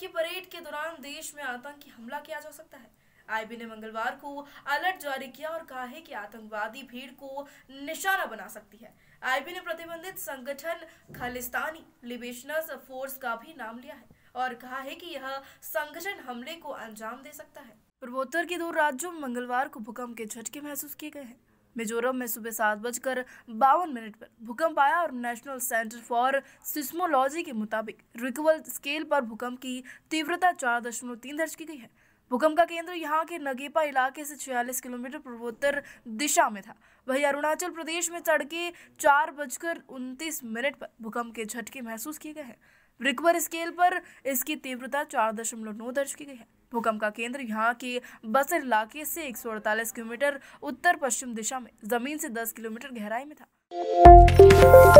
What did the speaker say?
की परेड के दौरान देश में आतंकी हमला किया जा सकता है आईबी ने मंगलवार को अलर्ट जारी किया और कहा है कि आतंकवादी भीड़ को निशाना बना सकती है आईबी ने प्रतिबंधित संगठन खालिस्तानी लिबेशनस फोर्स का भी नाम लिया है और कहा है कि यह संगठन हमले को अंजाम दे सकता है पूर्वोत्तर के दो राज्यों में मंगलवार को भूकंप के झटके महसूस किए गए हैं मिजोरम में सुबह सात बजकर बावन मिनट पर भूकंप आया और नेशनल सेंटर फॉर सिस्मोलॉजी के मुताबिक रिकवल स्केल पर भूकंप की तीव्रता चार दशमलव तीन दर्ज की गई है भूकंप का केंद्र यहाँ के नगेपा इलाके से 46 किलोमीटर पूर्वोत्तर दिशा में था वही अरुणाचल प्रदेश में तड़के चार बजकर उनतीस मिनट पर भूकंप के झटके महसूस किए गए हैं रिकवर स्केल पर इसकी तीव्रता चार दशमलव नौ दर्ज की गई है भूकंप का केंद्र यहाँ के बसर इलाके से एक किलोमीटर उत्तर पश्चिम दिशा में जमीन से 10 किलोमीटर गहराई में था